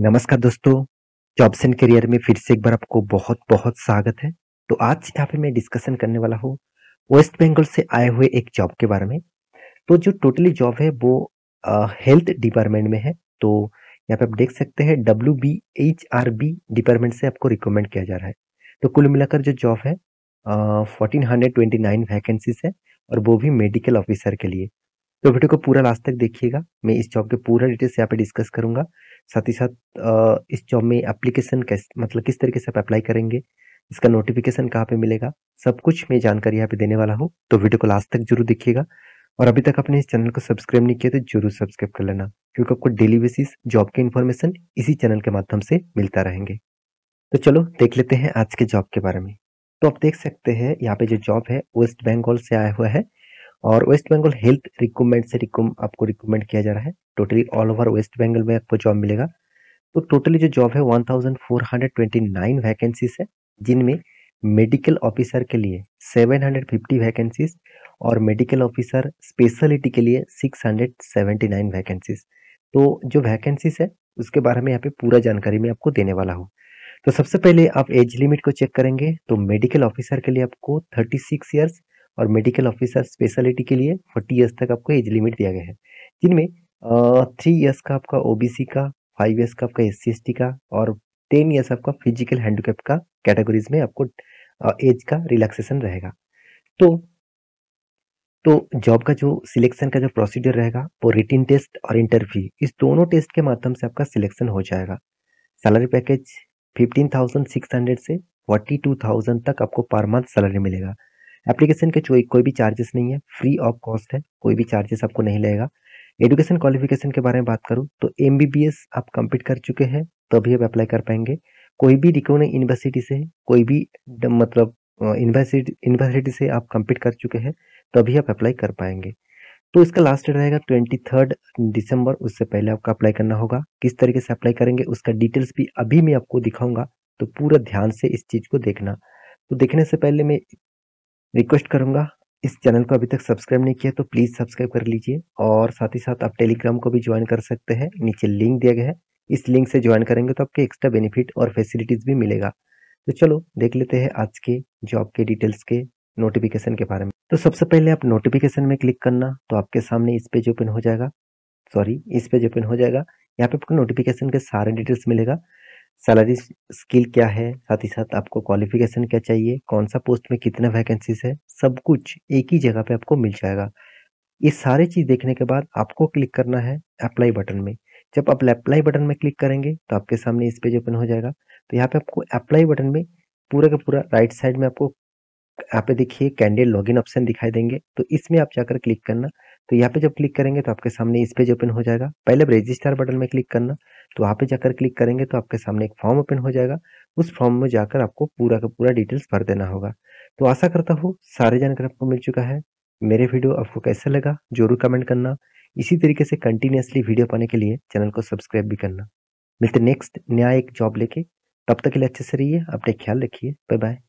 नमस्कार दोस्तों jobs and career में फिर से एक बार आपको बहुत बहुत स्वागत है तो आज यहाँ पे मैं डिस्कशन करने वाला हूँ वेस्ट बंगाल से आए हुए एक जॉब के बारे में तो जो टोटली जॉब है वो आ, हेल्थ डिपार्टमेंट में है तो यहाँ पे आप देख सकते हैं W B H R B department से आपको रिकमेंड किया जा रहा है तो कुल मिलाकर जो जॉब है fourteen hundred twenty nine vacancies है और वो भी मेडिकल ऑफिसर के लिए तो वीडियो को पूरा लास्ट तक देखिएगा मैं इस जॉब के पूरा डिटेल्स यहाँ पे डिस्कस करूंगा साथ ही साथ इस जॉब में एप्लीकेशन कैसे मतलब किस तरीके से आप अप्लाई करेंगे इसका नोटिफिकेशन कहाँ पे मिलेगा सब कुछ मैं जानकारी यहाँ पे देने वाला हूँ तो वीडियो को लास्ट तक जरूर देखिएगा और अभी तक आपने इस चैनल को सब्सक्राइब नहीं किया तो जरूर सब्सक्राइब कर लेना क्योंकि आपको डेली बेसिस जॉब के इन्फॉर्मेशन इसी चैनल के माध्यम से मिलता रहेंगे तो चलो देख लेते हैं आज के जॉब के बारे में तो आप देख सकते हैं यहाँ पे जो जॉब है वेस्ट बंगाल से आया हुआ है और वेस्ट बंगाल हेल्थ रिक्रूटमेंट से रिक्रूम आपको रिक्रूटमेंट किया जा रहा है totally all over West Bengal में आपको जॉब मिलेगा तो टोटली जो जॉब है 1429 वैकेंसीज है जिनमें मेडिकल ऑफिसर के लिए 750 वैकेंसीज और मेडिकल ऑफिसर स्पेशलिटी के लिए 679 वैकेंसीज तो जो वैकेंसीज है उसके बारे में यहाँ पे पूरा जानकारी मैं आपको देने वाला हूँ तो सबसे पहले आप एज लिमिट को चेक करेंगे तो मेडिकल ऑफिसर के लिए आपको 36 सिक्स ईयर्स और मेडिकल ऑफिसर स्पेशलिटी के लिए फोर्टी ईयर्स तक आपको एज लिमिट दिया गया है जिनमें थ्री ईयर्स का आपका ओबीसी का फाइव ईयर्स का आपका एस सी का और टेन ईयर्स आपका फिजिकल हैंडीकेप का कैटेगरीज में आपको एज का रिलैक्सेशन रहेगा तो तो जॉब का जो सिलेक्शन का जो प्रोसीजर रहेगा वो रिटिन टेस्ट और इंटरव्यू इस दोनों टेस्ट के माध्यम से आपका सिलेक्शन हो जाएगा salary package fifteen thousand six hundred से फोर्टी टू थाउजेंड तक आपको पर मंथ सैलरी मिलेगा एप्लीकेशन के कोई भी चार्जेस नहीं है फ्री ऑफ कॉस्ट है कोई भी चार्जेस आपको नहीं लगेगा एजुकेशन क्वालिफिकेशन के बारे में बात करूँ तो एम आप कंप्लीट कर चुके हैं तभी आप अप्लाई कर पाएंगे कोई भी रिकोगनाइज यूनिवर्सिटी से कोई भी मतलब यूनिवर्सिटी यूनिवर्सिटी से आप कंप्लीट कर चुके हैं तभी आप अप्लाई कर पाएंगे तो इसका लास्ट डेट रहेगा ट्वेंटी थर्ड दिसंबर उससे पहले आपका अप्लाई करना होगा किस तरीके से अप्लाई करेंगे उसका डिटेल्स भी अभी मैं आपको दिखाऊंगा तो पूरा ध्यान से इस चीज़ को देखना तो देखने से पहले मैं रिक्वेस्ट करूंगा इस चैनल को अभी तक सब्सक्राइब नहीं किया तो प्लीज़ सब्सक्राइब कर लीजिए और साथ ही साथ आप टेलीग्राम को भी ज्वाइन कर सकते हैं नीचे लिंक दिया गया है इस लिंक से ज्वाइन करेंगे तो आपके एक्स्ट्रा बेनिफिट और फैसिलिटीज़ भी मिलेगा तो चलो देख लेते हैं आज के जॉब के डिटेल्स के नोटिफिकेशन के बारे में तो सबसे पहले आप नोटिफिकेशन में क्लिक करना तो आपके सामने इस पेज ओपन हो जाएगा सॉरी इस पेज ओपन हो जाएगा यहाँ पे आपको नोटिफिकेशन के सारे डिटेल्स मिलेगा सैलरी स्किल क्या है साथ ही साथ आपको क्वालिफिकेशन क्या चाहिए कौन सा पोस्ट में कितना वैकेंसीज है सब कुछ एक ही जगह पे आपको मिल जाएगा ये सारी चीज़ देखने के बाद आपको क्लिक करना है अप्लाई बटन में जब आप अप्लाई बटन में क्लिक करेंगे तो आपके सामने इस पेज ओपन हो जाएगा तो यहाँ पे आपको अप्लाई बटन में पूरा का पूरा राइट साइड में आपको यहाँ पे देखिए कैंडिडेट लॉगिन ऑप्शन दिखाई देंगे तो इसमें आप जाकर क्लिक करना तो यहाँ पे जब क्लिक करेंगे तो आपके सामने इस पेज ओपन हो जाएगा पहले आप रजिस्टर बटन में क्लिक करना तो वहाँ पे जाकर क्लिक करेंगे तो आपके सामने एक फॉर्म ओपन हो जाएगा उस फॉर्म में जाकर आपको पूरा का पूरा डिटेल्स भर देना होगा तो आशा करता हूँ सारे जानकारी आपको मिल चुका है मेरे वीडियो आपको कैसा लगा जरूर कमेंट करना इसी तरीके से कंटिन्यूसली वीडियो पाने के लिए चैनल को सब्सक्राइब भी करना मिलते नेक्स्ट नया एक जॉब लेके तब तक के लिए अच्छे से रहिए अपने ख्याल रखिए बाय बाय